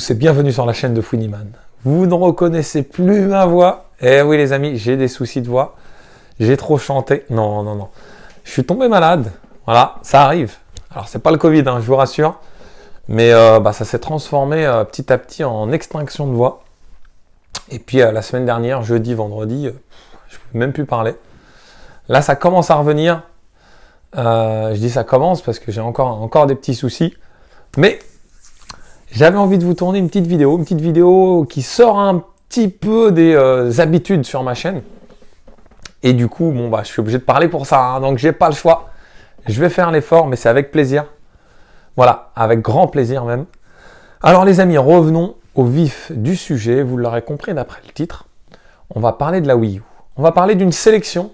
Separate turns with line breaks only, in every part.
c'est et bienvenue sur la chaîne de Funiman. Vous ne reconnaissez plus ma voix Eh oui les amis, j'ai des soucis de voix. J'ai trop chanté. Non, non, non. Je suis tombé malade. Voilà, ça arrive. Alors c'est pas le Covid, hein, je vous rassure. Mais euh, bah, ça s'est transformé euh, petit à petit en extinction de voix. Et puis euh, la semaine dernière, jeudi, vendredi, je pouvais même plus parler. Là, ça commence à revenir. je dis ça commence parce que j'ai encore, encore des petits soucis. Mais j'avais envie de vous tourner une petite vidéo, une petite vidéo qui sort un petit peu des euh, habitudes sur ma chaîne. Et du coup, bon, bah, je suis obligé de parler pour ça, hein, donc j'ai pas le choix. Je vais faire l'effort, mais c'est avec plaisir. Voilà, avec grand plaisir même. Alors les amis, revenons au vif du sujet. Vous l'aurez compris d'après le titre. On va parler de la Wii U. On va parler d'une sélection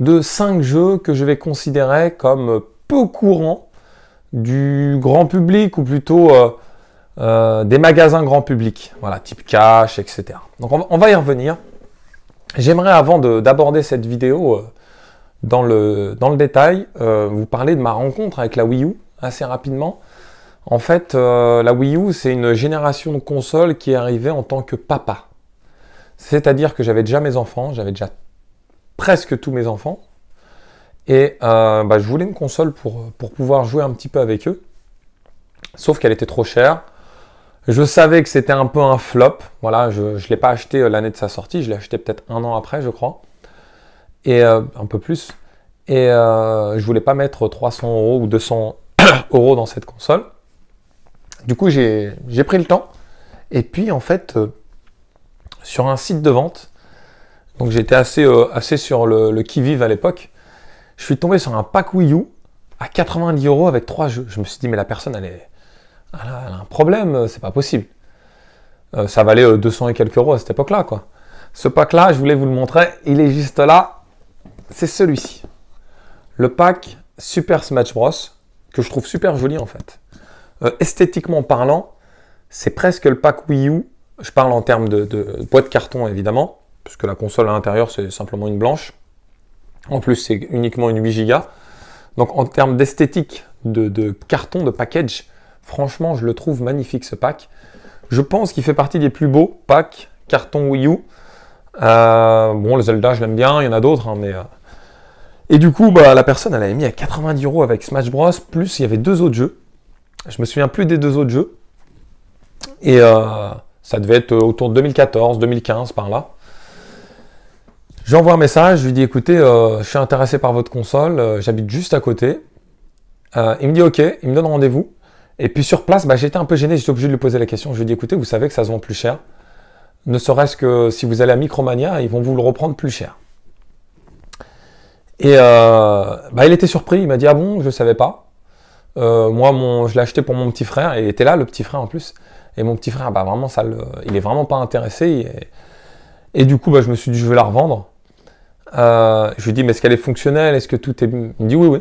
de 5 jeux que je vais considérer comme peu courants du grand public, ou plutôt euh, euh, des magasins grand public, voilà, type cash, etc. Donc on, va y revenir. J'aimerais avant d'aborder cette vidéo euh, dans, le, dans le détail, euh, vous parler de ma rencontre avec la Wii U assez rapidement. En fait, la Wii U, c'est une génération de consoles qui est arrivée en tant que papa. C'est-à-dire que j'avais déjà mes enfants, j'avais déjà presque tous mes enfants. Et bah, je voulais une console pour, pour pouvoir jouer un petit peu avec eux. Sauf qu'elle était trop chère. Je savais que c'était un peu un flop. Voilà, je ne l'ai pas acheté euh, l'année de sa sortie. Je l'ai acheté peut-être un an après, je crois. Et euh, un peu plus. Et je euh, je voulais pas mettre 300 euros ou 200 euros dans cette console. Du coup, j'ai pris le temps. Et puis, en fait, sur un site de vente, donc j'étais assez, assez sur le, le qui-vive à l'époque, je suis tombé sur un pack Wii U à 90 euros avec trois jeux. Je me suis dit, mais la personne, elle est elle a, un problème, euh, c'est pas possible. Euh, ça valait 200 euh, et quelques euros à cette époque-là, quoi. Ce pack-là, je voulais vous le montrer, il est juste là, c'est celui-ci. Le pack Super Smash Bros, que je trouve super joli en fait. esthétiquement parlant, c'est presque le pack Wii U. Je parle en termes de, de boîte carton évidemment, puisque la console à l'intérieur c'est simplement une blanche. En plus, c'est uniquement une 8 Go. Donc en termes d'esthétique, de, de, carton, de package, Franchement, je le trouve magnifique ce pack. Je pense qu'il fait partie des plus beaux packs carton Wii U. Euh, bon, le Zelda, je l'aime bien, il y en a d'autres, hein, mais. Euh. Et du coup, bah, la personne, elle avait mis à 90 euros avec Smash Bros. Plus, il y avait deux autres jeux. Je me souviens plus des deux autres jeux. Et euh, ça devait être autour de 2014, 2015, par là. J'envoie un message, je lui dis écoutez, je suis intéressé par votre console, j'habite juste à côté. il me dit ok, il me donne rendez-vous. Et puis sur place, bah, j'étais un peu gêné, j'étais obligé de lui poser la question. Je lui ai dit, écoutez, vous savez que ça se vend plus cher. Ne serait-ce que si vous allez à Micromania, ils vont vous le reprendre plus cher. Et euh, bah, il était surpris, il m'a dit, ah bon, je ne savais pas. Euh, moi, je l'ai acheté pour mon petit frère, et il était là, le petit frère en plus. Et mon petit frère, bah, vraiment, il n'est vraiment pas intéressé. Et, du coup, bah, je me suis dit, je vais la revendre. Euh, je lui ai dit « mais est-ce qu'elle est fonctionnelle Est-ce que tout est... Il me dit, oui, oui.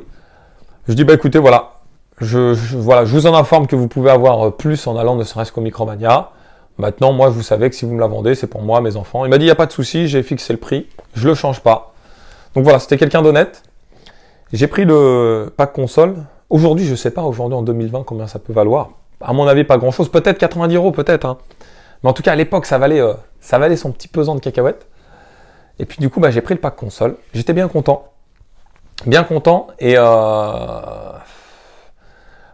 Je dis, bah écoutez, voilà, je, je vous en informe que vous pouvez avoir euh, plus en allant ne serait-ce qu'au Micromania. Maintenant, moi, vous savez que si vous me la vendez, c'est pour moi, mes enfants. Il m'a dit, il n'y a pas de souci, j'ai fixé le prix, je ne le change pas. Donc voilà, c'était quelqu'un d'honnête. J'ai pris le pack console. Aujourd'hui, je ne sais pas, aujourd'hui en 2020, combien ça peut valoir. À mon avis, pas grand-chose. Peut-être 90 euros, peut-être. Hein. Mais en tout cas, à l'époque, ça valait, euh, ça valait son petit pesant de cacahuètes. Et puis du coup, bah, j'ai pris le pack console. J'étais bien content. Bien content. Et euh,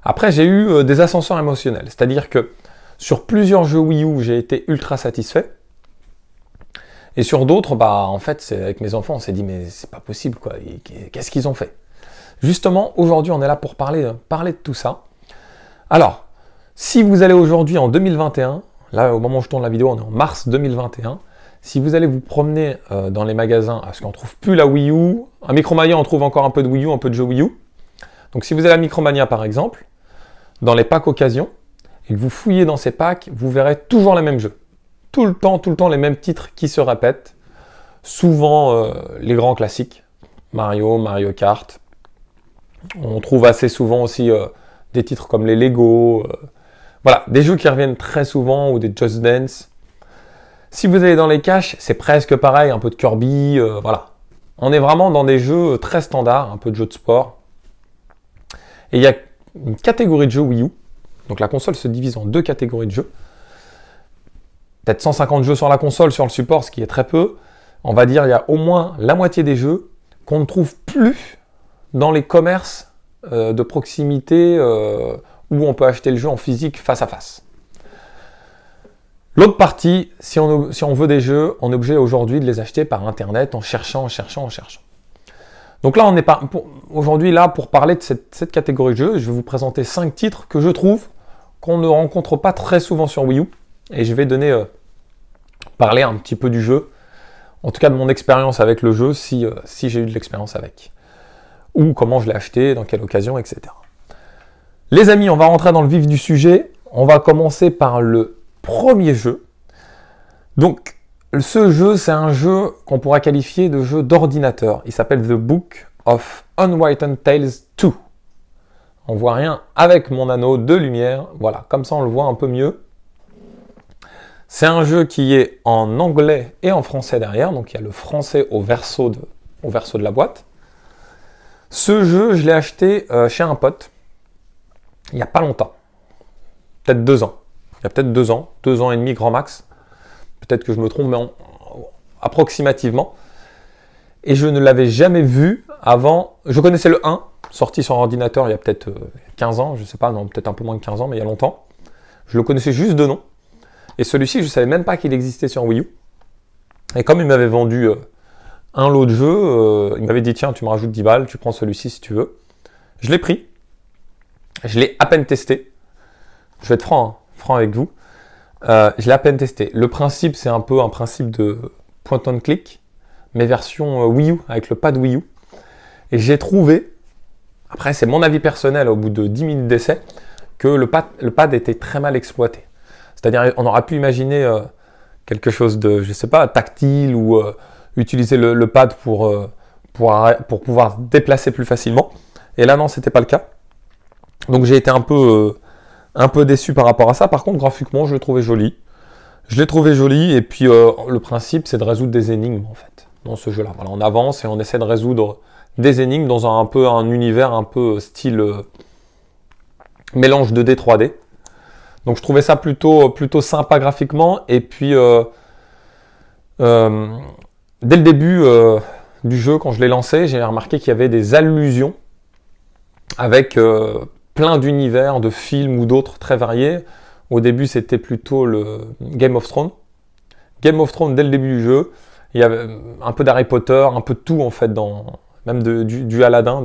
après, j'ai eu euh, des ascenseurs émotionnels, c'est-à-dire que sur plusieurs jeux Wii U, j'ai été ultra satisfait. Et sur d'autres, bah, en fait, c'est avec mes enfants, on s'est dit, mais c'est pas possible, quoi. Qu'est-ce qu'ils ont fait Justement, aujourd'hui, on est là pour parler, euh, parler de tout ça. Alors, si vous allez aujourd'hui en 2021, là, au moment où je tourne la vidéo, on est en mars 2021. Si vous allez vous promener euh, dans les magasins, ce qu'on trouve plus la Wii U, un Micromania, on trouve encore un peu de Wii U, un peu de jeux Wii U. Donc, si vous allez à Micromania, par exemple, dans les packs occasion et que vous fouillez dans ces packs, vous verrez toujours les mêmes jeux. Tout le temps, tout le temps, les mêmes titres qui se répètent. Souvent euh, les grands classiques. Mario, Mario Kart. On trouve assez souvent aussi euh, des titres comme les Lego. Euh, voilà, des jeux qui reviennent très souvent ou des Just Dance. Si vous allez dans les caches, c'est presque pareil, un peu de Kirby, voilà. On est vraiment dans des jeux très standards, un peu de jeux de sport. Et il y a une catégorie de jeux Wii U. Donc la console se divise en deux catégories de jeux. Peut-être 150 jeux sur la console, sur le support, ce qui est très peu. On va dire il y a au moins la moitié des jeux qu'on ne trouve plus dans les commerces euh, de proximité euh, où on peut acheter le jeu en physique face à face. L'autre partie, si on, si on veut des jeux, on est obligé aujourd'hui de les acheter par Internet en cherchant, en cherchant, en cherchant. Donc là, on n'est pas aujourd'hui là pour parler de cette, catégorie de jeux. Je vais vous présenter cinq titres que je trouve qu'on ne rencontre pas très souvent sur Wii U. Et je vais donner euh, parler un petit peu du jeu, en tout cas de mon expérience avec le jeu, si, euh, si j'ai eu de l'expérience avec. Ou comment je l'ai acheté, dans quelle occasion, etc. Les amis, on va rentrer dans le vif du sujet. On va commencer par le premier jeu. Donc, ce jeu, c'est un jeu qu'on pourra qualifier de jeu d'ordinateur. Il s'appelle The Book of Unwritten Tales 2. On voit rien avec mon anneau de lumière. Voilà, comme ça on le voit un peu mieux. C'est un jeu qui est en anglais et en français derrière, donc il y a le français au verso de, la boîte. Ce jeu, je l'ai acheté euh, chez un pote il n'y a pas longtemps, peut-être deux ans. Il y a peut-être deux ans, deux ans et demi grand max. Peut-être que je me trompe, mais approximativement. Et je ne l'avais jamais vu avant. Je connaissais le 1, sorti sur ordinateur il y a peut-être 15 euh, ans, je ne sais pas, non, peut-être un peu moins de 15 ans, mais il y a longtemps. Je le connaissais juste de nom. Et celui-ci, je ne savais même pas qu'il existait sur Wii U. Et comme il m'avait vendu euh, un lot de jeux, euh, il m'avait dit tiens, tu me rajoutes 10 balles, tu prends celui-ci si tu veux. Je l'ai pris. Je l'ai à peine testé. Je vais être franc, hein, franc avec vous. Euh, je l'ai à peine testé. Le principe, c'est un peu un principe de point de clic mais version euh, Wii U, avec le pad Wii U. Et j'ai trouvé, après c'est mon avis personnel au bout de 10 minutes d'essai, que le pad, était très mal exploité. C'est-à-dire, on aurait pu imaginer euh, quelque chose de, je sais pas, tactile ou utiliser le, pad pour, pour, pouvoir déplacer plus facilement. Et là, non, c'était pas le cas. Donc j'ai été un peu un peu déçu par rapport à ça. Par contre, graphiquement, je l'ai trouvé joli. Je l'ai trouvé joli, et puis euh, le principe, c'est de résoudre des énigmes, en fait, dans ce jeu-là. Voilà, on avance et on essaie de résoudre des énigmes dans un, peu un univers un peu euh, style euh, mélange 2D, 3D. Donc je trouvais ça plutôt, plutôt sympa graphiquement, et puis dès le début du jeu, quand je l'ai lancé, j'ai remarqué qu'il y avait des allusions avec d'univers, de films ou d'autres très variés. Au début, c'était plutôt le Game of Thrones. Game of Thrones, dès le début du jeu, il y avait un peu d'Harry Potter, un peu de tout en fait, dans, même du, du, Aladdin,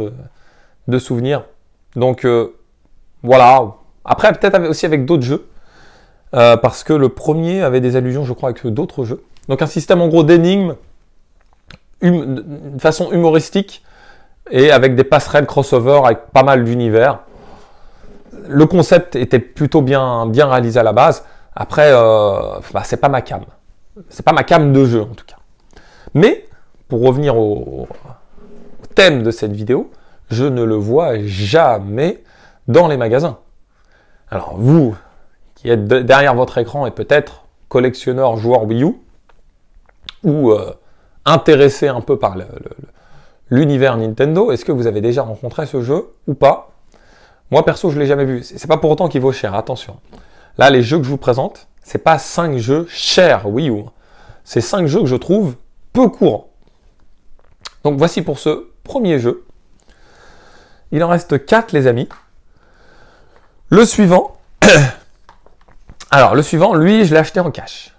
de, souvenirs. Donc euh, voilà. Après, peut-être aussi avec d'autres jeux, euh, parce que le premier avait des allusions, je crois, avec d'autres jeux. Donc un système en gros d'énigmes, hum, de façon humoristique, et avec des passerelles crossover avec pas mal d'univers le concept était plutôt bien, bien réalisé à la base. Après, euh, bah, c'est pas ma cam. C'est pas ma cam de jeu en tout cas. Mais pour revenir au, thème de cette vidéo, je ne le vois jamais dans les magasins. Alors vous, qui êtes derrière votre écran et peut-être collectionneur joueur Wii U, ou euh, intéressé un peu par l'univers Nintendo, est-ce que vous avez déjà rencontré ce jeu ou pas moi perso, je l'ai jamais vu. C'est pas pour autant qu'il vaut cher, attention. Là, les jeux que je vous présente, c'est pas cinq jeux chers Wii ou C'est cinq jeux que je trouve peu courants. Donc voici pour ce premier jeu. Il en reste quatre, les amis. Le suivant. Alors le suivant, lui, je l'ai acheté en cash.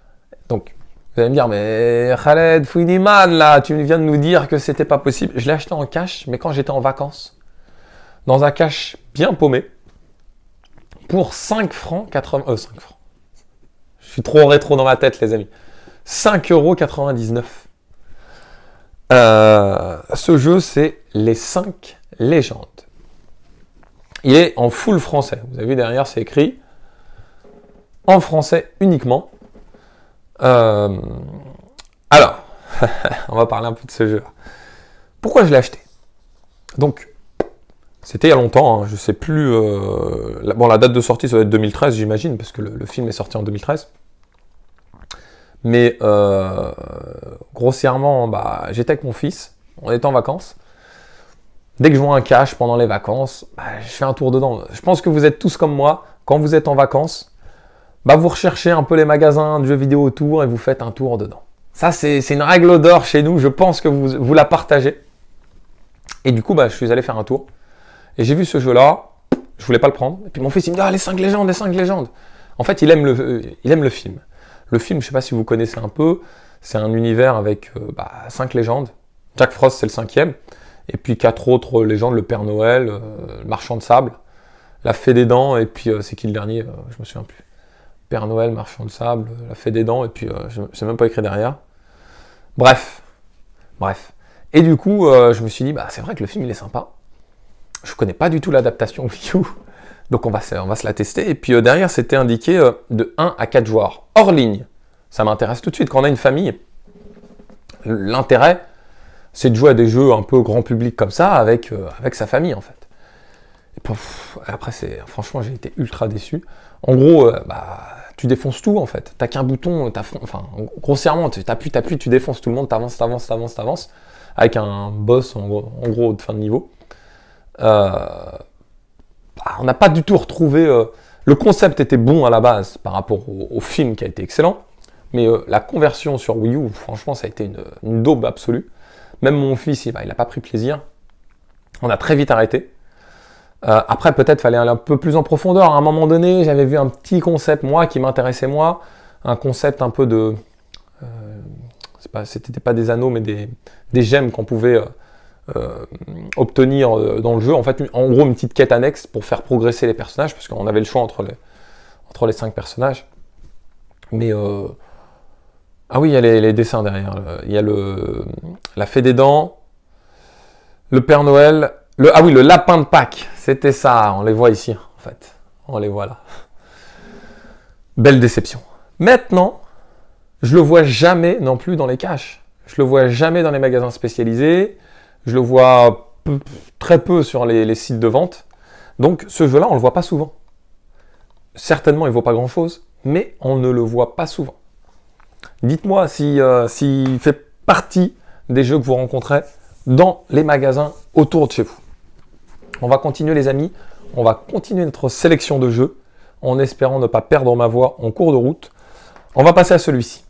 Donc vous allez me dire, mais Khaled Fouiniman, là, tu viens de nous dire que c'était pas possible. Je l'ai acheté en cash, mais quand j'étais en vacances, dans un cache bien paumé pour 5 francs 80... 5 euh, francs. Je suis trop rétro dans ma tête, les amis. 5,99€. Euh, ce jeu, c'est Les 5 légendes. Il est en full français. Vous avez vu derrière, c'est écrit en français uniquement. Euh, alors, on va parler un peu de ce jeu. Pourquoi je l'ai acheté Donc, c'était il y a longtemps, je hein. je sais plus. Euh, bon, la date de sortie, ça doit être 2013, j'imagine, parce que le, film est sorti en 2013. Mais euh, grossièrement, bah, j'étais avec mon fils, on était en vacances. Dès que je vois un cash pendant les vacances, bah, je fais un tour dedans. Je pense que vous êtes tous comme moi, quand vous êtes en vacances, bah, vous recherchez un peu les magasins de jeux vidéo autour et vous faites un tour dedans. Ça, c'est une règle d'or chez nous, je pense que vous, la partagez. Et du coup, je suis allé faire un tour. Et j'ai vu ce jeu-là, je voulais pas le prendre. Et puis mon fils, il me dit Ah, les 5 légendes, les cinq légendes. En fait, il aime le, euh, il aime le film. Le film, je sais pas si vous connaissez un peu, c'est un univers avec 5 euh, bah, légendes. Jack Frost, c'est le cinquième. Et puis quatre autres légendes le Père Noël, euh, le Marchand de Sable, la Fée des Dents, et puis c'est qui le dernier Je me souviens plus. Père Noël, Marchand de Sable, la Fée des Dents, et puis je ne sais même pas écrit derrière. Bref. Bref. Et du coup, je me suis dit, bah, c'est vrai que le film, il est sympa je ne connais pas du tout l'adaptation Wii U. Donc on va, se, on va se la tester. Et puis euh, derrière, c'était indiqué euh, de 1 à 4 joueurs hors ligne. Ça m'intéresse tout de suite. Quand on a une famille, l'intérêt, c'est de jouer à des jeux un peu grand public comme ça avec, euh, avec sa famille en fait. après, c'est franchement, j'ai été ultra déçu. En gros, bah, tu défonces tout en fait. T'as qu'un bouton, fond. enfin, grossièrement, tu appuies, t'appuies, tu défonces tout le monde, t'avances, t'avances, t'avances, t'avances, avec un boss en gros de fin de niveau. Euh, bah, on n'a pas du tout retrouvé. Euh, le concept était bon à la base par rapport au, film qui a été excellent, mais euh, la conversion sur Wii U, franchement, ça a été une, daube absolue. Même mon fils, il n'a pas pris plaisir. On a très vite arrêté. après, peut-être fallait aller un peu plus en profondeur. À un moment donné, j'avais vu un petit concept, moi, qui m'intéressait, moi. Un concept un peu de... Ce c'était pas, des anneaux, mais des, gemmes qu'on pouvait... Euh, obtenir euh, dans le jeu, en fait, en gros, une petite quête annexe pour faire progresser les personnages, parce qu'on avait le choix entre les, entre les cinq personnages. Mais euh, ah oui, il y a les, dessins derrière. Il y a le la fée des dents, le Père Noël, le ah oui, le lapin de Pâques. C'était ça. On les voit ici, en fait. On les voit là. Belle déception. Maintenant, je le vois jamais non plus dans les caches. Je le vois jamais dans les magasins spécialisés. Je le vois très peu sur les, sites de vente. Donc ce jeu-là, on ne le voit pas souvent. Certainement, il ne vaut pas grand-chose, mais on ne le voit pas souvent. Dites-moi euh, s'il fait partie des jeux que vous rencontrez dans les magasins autour de chez vous. On va continuer les amis, on va continuer notre sélection de jeux en espérant ne pas perdre ma voix en cours de route. On va passer à celui-ci.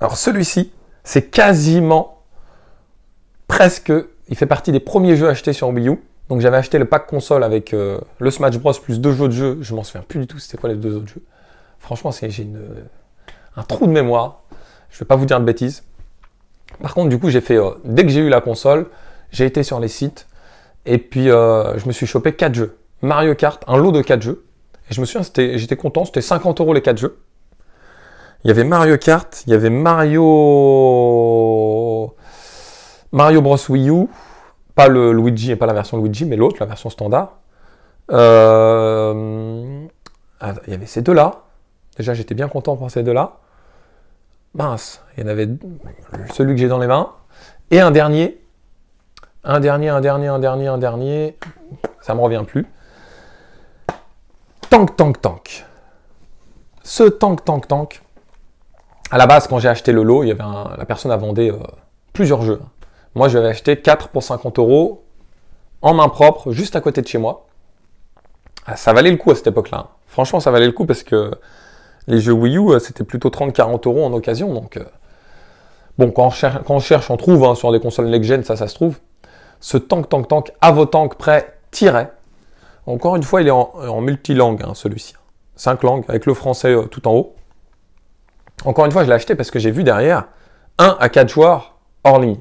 Alors celui-ci, c'est quasiment presque, il fait partie des premiers jeux achetés sur Wii U. Donc j'avais acheté le pack console avec euh, le Smash Bros plus deux jeux de jeu. Je m'en souviens plus du tout c'était quoi les deux autres jeux. Franchement, j'ai euh, un trou de mémoire. Je vais pas vous dire de bêtises. Par contre, du coup, j'ai fait euh, dès que j'ai eu la console, j'ai été sur les sites et puis je me suis chopé quatre jeux. Mario Kart, un lot de quatre jeux. Et je me souviens, j'étais content, c'était 50 euros les quatre jeux. Il y avait Mario Kart, il y avait Mario Mario Bros Wii U, pas le Luigi et pas la version Luigi, mais l'autre, la version standard. Euh, ah, il y avait ces deux-là. Déjà, j'étais bien content pour ces deux-là. Mince, il y en avait celui que j'ai dans les mains. Et un dernier. Un dernier, un dernier, un dernier, un dernier. Ça ne me revient plus. Tank, tank, tank. Ce tank, tank, tank. À la base, quand j'ai acheté le lot, il y avait la personne a vendé euh, plusieurs jeux. Moi, j'avais acheté 4 pour 50 euros en main propre, juste à côté de chez moi. Ah, ça valait le coup à cette époque-là. Franchement, ça valait le coup parce que les jeux Wii U, euh, c'était plutôt 30-40 euros en occasion. Donc, euh, bon, quand on, cherche, on, trouve hein, sur des consoles next-gen, ça, ça se trouve. Ce tank, tank, tank, à vos tanks près, tiret. Encore une fois, il est en, en multilangue, hein, celui-ci. Cinq langues, avec le français euh, tout en haut. Encore une fois, je l'ai acheté parce que j'ai vu derrière 1 à 4 joueurs hors ligne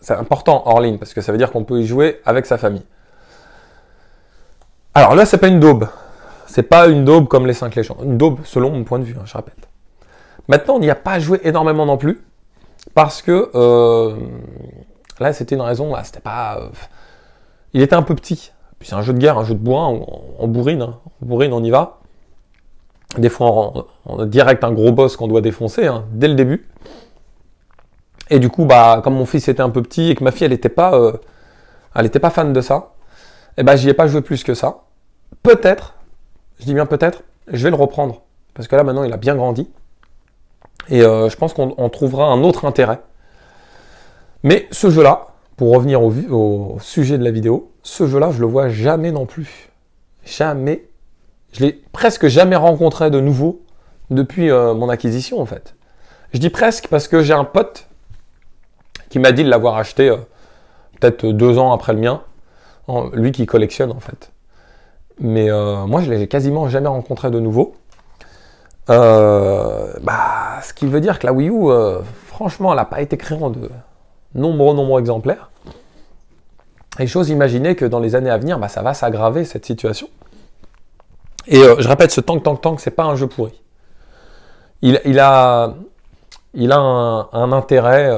c'est important hors ligne parce que ça veut dire qu'on peut y jouer avec sa famille. Alors là, c'est pas une daube. C'est pas une daube comme les 5 légendes. Une daube selon mon point de vue, hein, je répète. Maintenant, on n'y a pas joué énormément non plus parce que euh, là, c'était une raison. Là, c'était pas. Euh, il était un peu petit. Puis c'est un jeu de guerre, un jeu de bourrin, on, bourrine, hein. on bourrine, on y va. Des fois, on, a direct un gros boss qu'on doit défoncer hein, dès le début. Et du coup, bah, comme mon fils était un peu petit et que ma fille, elle n'était pas, euh, elle était pas fan de ça, et eh ben bah, j'y ai pas joué plus que ça. Peut-être, je dis bien peut-être, je vais le reprendre. Parce que là, maintenant, il a bien grandi. Et euh, je pense qu'on trouvera un autre intérêt. Mais ce jeu-là, pour revenir au, sujet de la vidéo, ce jeu-là, je le vois jamais non plus. Jamais. Je l'ai presque jamais rencontré de nouveau depuis euh, mon acquisition, en fait. Je dis presque parce que j'ai un pote qui m'a dit de l'avoir acheté euh, peut-être deux ans après le mien. lui qui collectionne en fait. Mais euh, moi, je l'ai quasiment jamais rencontré de nouveau. Euh, bah, ce qui veut dire que la Wii U, franchement, elle n'a pas été créée en de nombreux, nombreux exemplaires. Et j'ose imaginer que dans les années à venir, bah, ça va s'aggraver cette situation. Et je répète, ce tank, tank, tank, c'est pas un jeu pourri. Il, a, il a un, intérêt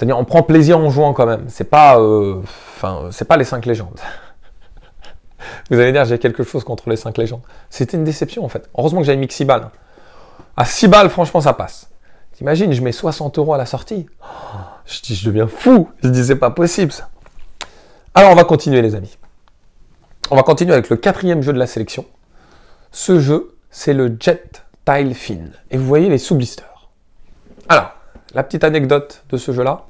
c'est-à-dire, on prend plaisir en jouant quand même. C'est pas, euh, enfin, c'est pas les 5 légendes. Vous allez dire, j'ai quelque chose contre les cinq légendes. C'était une déception en fait. Heureusement que j'avais mis 6 balles. À 6 balles, franchement, ça passe. T'imagines, je mets 60 euros à la sortie. Oh, je dis, je deviens fou. Je dis, c'est pas possible ça. Alors, on va continuer, les amis. On va continuer avec le quatrième jeu de la sélection. Ce jeu, c'est le Jet Tile Fin. Et vous voyez les sous-blisters. Alors, la petite anecdote de ce jeu-là,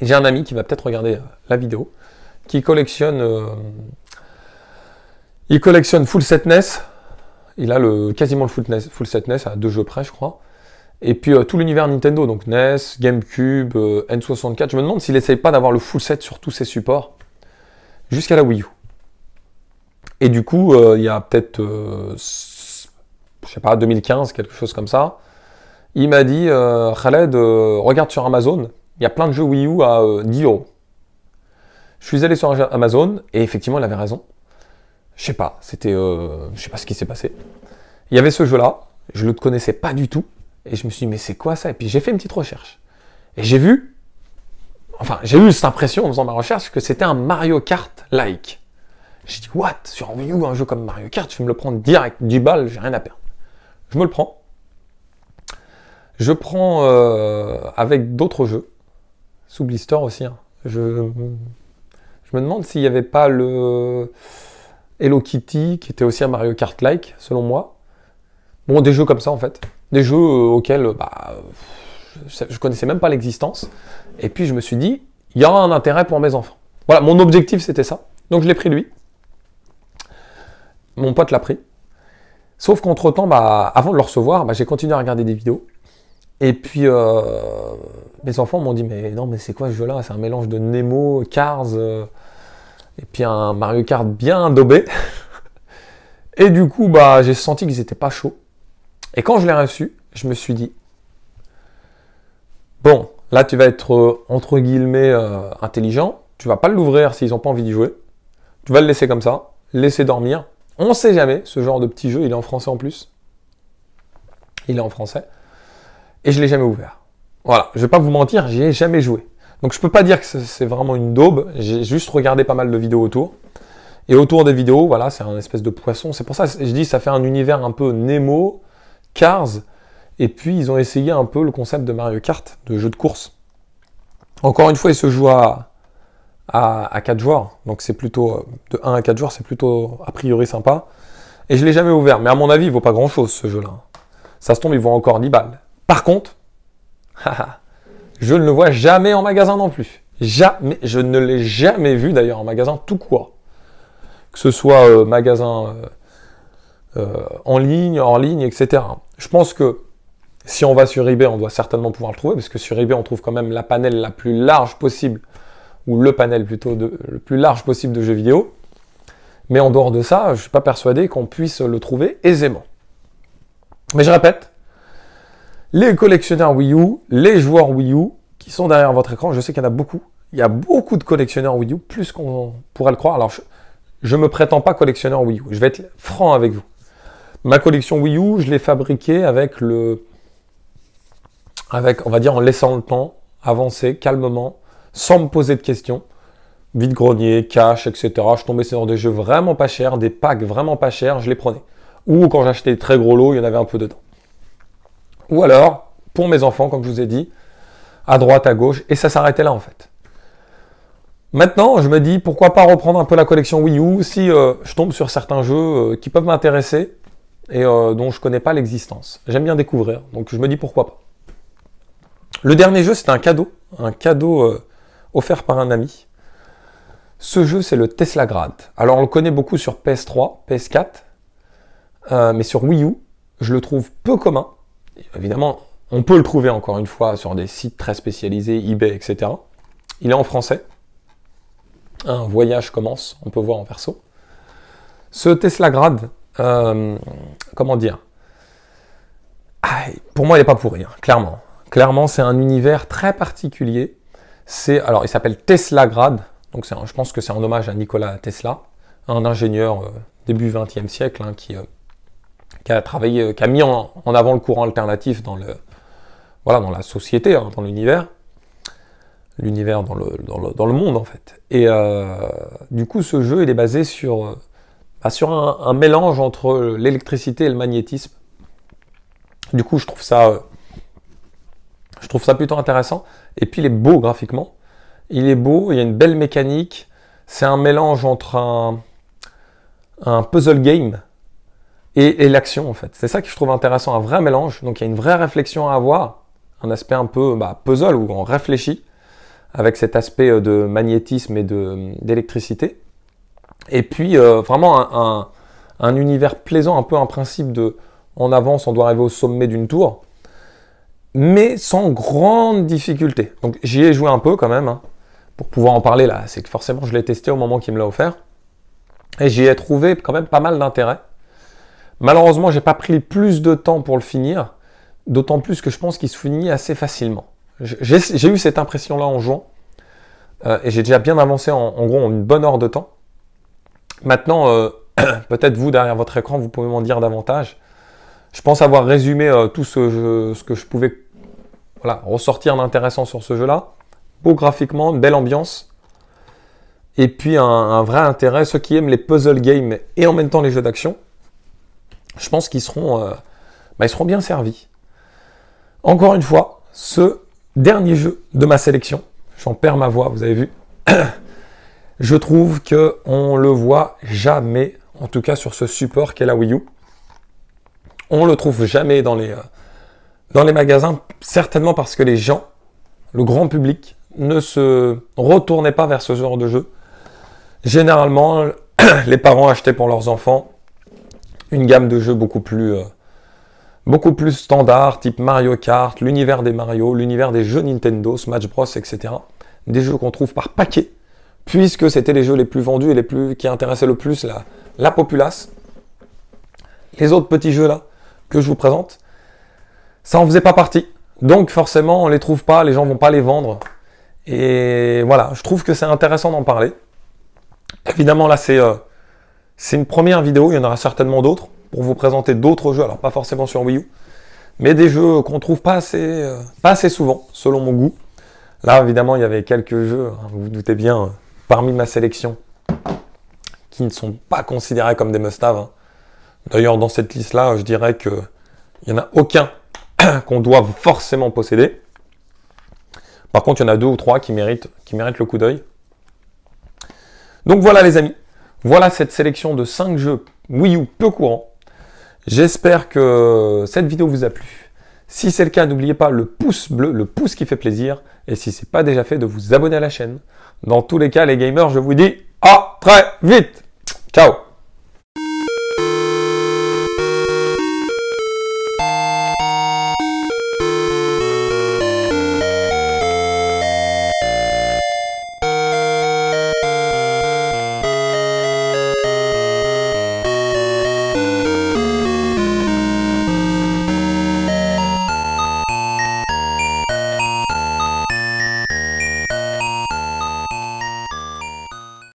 j'ai un ami qui va peut-être regarder euh, la vidéo, qui collectionne, euh, il collectionne full set NES. Il a quasiment le full, NES, set à deux jeux près, je crois. Et puis euh, tout l'univers Nintendo, donc NES, GameCube, N64. Je me demande s'il n'essaye pas d'avoir le full set sur tous ses supports, jusqu'à la Wii U. Et du coup, il y a peut-être, je sais pas, 2015, quelque chose comme ça. Il m'a dit, Khaled, regarde sur Amazon, il y a plein de jeux Wii U à 10 euh, euros. Je suis allé sur Amazon et effectivement, elle avait raison. Je sais pas, c'était. Euh, je sais pas ce qui s'est passé. Il y avait ce jeu-là, je ne le connaissais pas du tout. Et je me suis dit, mais c'est quoi ça Et puis j'ai fait une petite recherche. Et j'ai vu. Enfin, j'ai eu cette impression en faisant ma recherche que c'était un Mario Kart-like. J'ai dit, what Sur Wii U, un jeu comme Mario Kart, je vais me le prendre direct, du bal, j'ai rien à perdre. Je me le prends. Je prends euh, avec d'autres jeux sous blister aussi. Hein. Je, me demande s'il n'y avait pas le Hello Kitty qui était aussi un Mario Kart-like, selon moi. Bon, des jeux comme ça en fait. Des jeux euh, auxquels euh, bah, je je connaissais même pas l'existence. Et puis je me suis dit, il y aura un intérêt pour mes enfants. Voilà, mon objectif c'était ça. Donc je l'ai pris lui. Mon pote l'a pris. Sauf qu'entre temps, bah, avant de le recevoir, bah, j'ai continué à regarder des vidéos. Et puis, euh, mes enfants m'ont dit, mais non, mais c'est quoi ce jeu-là C'est un mélange de Nemo, Cars, euh, et puis un Mario Kart bien dobé. » et du coup, bah, j'ai senti qu'ils n'étaient pas chauds. Et quand je l'ai reçu, je me suis dit, bon, là, tu vas être, euh, entre guillemets, intelligent. Tu vas pas l'ouvrir s'ils n'ont pas envie d'y jouer. Tu vas le laisser comme ça, laisser dormir. On ne sait jamais, ce genre de petit jeu, il est en français en plus. Il est en français et je l'ai jamais ouvert. Voilà, je vais pas vous mentir, j'y ai jamais joué. Donc je peux pas dire que c'est vraiment une daube, j'ai juste regardé pas mal de vidéos autour. Et autour des vidéos, voilà, c'est un espèce de poisson. C'est pour ça que je dis ça fait un univers un peu Nemo, Cars, et puis ils ont essayé un peu le concept de Mario Kart, de jeu de course. Encore une fois, il se joue à, à, 4 joueurs, donc c'est plutôt euh, de 1 à 4 joueurs, c'est plutôt a priori sympa. Et je l'ai jamais ouvert, mais à mon avis, il vaut pas grand chose ce jeu-là. Ça se tombe, il vaut encore 10 balles. Par contre, je ne le vois jamais en magasin non plus. Jamais, je ne l'ai jamais vu d'ailleurs en magasin tout court. Que ce soit euh, magasin euh, euh, en ligne, hors ligne, etc. Je pense que si on va sur eBay, on doit certainement pouvoir le trouver, parce que sur eBay, on trouve quand même la panel la plus large possible, ou le panel plutôt le plus large possible de jeux vidéo. Mais en dehors de ça, je ne suis pas persuadé qu'on puisse le trouver aisément. Mais je répète, les collectionneurs Wii U, les joueurs Wii U qui sont derrière votre écran. Je sais qu'il y en a beaucoup. Il y a beaucoup de collectionneurs Wii U, plus qu'on pourrait le croire. Alors, je ne me prétends pas collectionneur Wii U. Je vais être franc avec vous. Ma collection Wii U, je l'ai fabriquée avec le. Avec, on va dire, en laissant le temps avancer calmement, sans me poser de questions. Vite grenier cash, etc. Je tombais sur des jeux vraiment pas chers, des packs vraiment pas chers, je les prenais. Ou quand j'achetais très gros lots, il y en avait un peu dedans ou alors pour mes enfants, comme je vous ai dit, à droite, à gauche, et ça s'arrêtait là en fait. Maintenant, je me dis pourquoi pas reprendre un peu la collection Wii U si euh, je tombe sur certains jeux euh, qui peuvent m'intéresser et euh, dont je connais pas l'existence. J'aime bien découvrir, donc je me dis pourquoi pas. Le dernier jeu, c'est un cadeau, un cadeau offert par un ami. Ce jeu, c'est le Tesla Grad. Alors, on le connaît beaucoup sur PS3, PS4, mais sur Wii U, je le trouve peu commun évidemment, on peut le trouver encore une fois sur des sites très spécialisés, eBay, etc. Il est en français. Un voyage commence, on peut voir en perso. Ce Tesla Grade, euh, comment dire ah, Pour moi, il n'est pas pour rien, hein, clairement. Clairement, c'est un univers très particulier. C'est alors, il s'appelle Tesla Grade. Donc, je pense que c'est un hommage à Nikola Tesla, un ingénieur euh, début 20e siècle hein, qui euh, euh, qui a mis en, avant le courant alternatif dans le, voilà, dans la société, hein, dans l'univers, l'univers dans le, dans, le, monde en fait. Et euh, du coup, ce jeu, il est basé sur, euh, bah, sur un, mélange entre l'électricité et le magnétisme. Du coup, je trouve ça, je trouve ça plutôt intéressant. Et puis, il est beau graphiquement. Il est beau, il y a une belle mécanique. C'est un mélange entre un, un puzzle game et, l'action en fait. C'est ça que je trouve intéressant, un vrai mélange. Donc il y a une vraie réflexion à avoir, un aspect un peu bah, puzzle où on réfléchit avec cet aspect euh, de magnétisme et d'électricité. Et puis euh, vraiment un, univers plaisant, un peu un principe de on avance, on doit arriver au sommet d'une tour, mais sans grande difficulté. Donc j'y ai joué un peu quand même, hein, pour pouvoir en parler là. C'est que forcément je l'ai testé au moment qu'il me l'a offert. Et j'y ai trouvé quand même pas mal d'intérêt. Malheureusement, j'ai pas pris plus de temps pour le finir, d'autant plus que je pense qu'il se finit assez facilement. J'ai eu cette impression-là en jouant, euh, et j'ai déjà bien avancé en, en, gros une bonne heure de temps. Maintenant, euh, peut-être vous derrière votre écran, vous pouvez m'en dire davantage. Je pense avoir résumé euh, tout ce, que je pouvais ressortir d'intéressant sur ce jeu-là. Beau graphiquement, belle ambiance. Et puis un, un vrai intérêt, ceux qui aiment les puzzle games et en même temps les jeux d'action, je pense qu'ils seront, euh, bah, ils seront bien servis. Encore une fois, ce dernier jeu de ma sélection, j'en perds ma voix, vous avez vu, je trouve que on le voit jamais, en tout cas sur ce support qu'est la Wii U. On le trouve jamais dans les, euh, dans les magasins, certainement parce que les gens, le grand public, ne se retournaient pas vers ce genre de jeu. Généralement, les parents achetaient pour leurs enfants une gamme de jeux beaucoup plus, euh, beaucoup plus standard, type Mario Kart, l'univers des Mario, l'univers des jeux Nintendo, Smash Bros, etc. Des jeux qu'on trouve par paquet, puisque c'était les jeux les plus vendus et les plus qui intéressaient le plus la, la populace. Les autres petits jeux là que je vous présente, ça en faisait pas partie. Donc forcément, on les trouve pas, les gens vont pas les vendre. Et voilà, je trouve que c'est intéressant d'en parler. Évidemment, là, c'est euh, c'est une première vidéo, il y en aura certainement d'autres pour vous présenter d'autres jeux, alors pas forcément sur Wii U, mais des jeux qu'on trouve pas assez, euh, souvent, selon mon goût. Là, évidemment, il y avait quelques jeux, hein, vous vous doutez bien, euh, parmi ma sélection, qui ne sont pas considérés comme des must-have. Hein. D'ailleurs, dans cette liste-là, je dirais que il n'y en a aucun qu'on doit forcément posséder. Par contre, il y en a deux ou trois qui méritent, qui méritent le coup d'œil. Donc voilà les amis, voilà cette sélection de 5 jeux Wii U peu courants. J'espère que cette vidéo vous a plu. Si c'est le cas, n'oubliez pas le pouce bleu, le pouce qui fait plaisir. Et si ce n'est pas déjà fait, de vous abonner à la chaîne. Dans tous les cas, les gamers, je vous dis à très vite. Ciao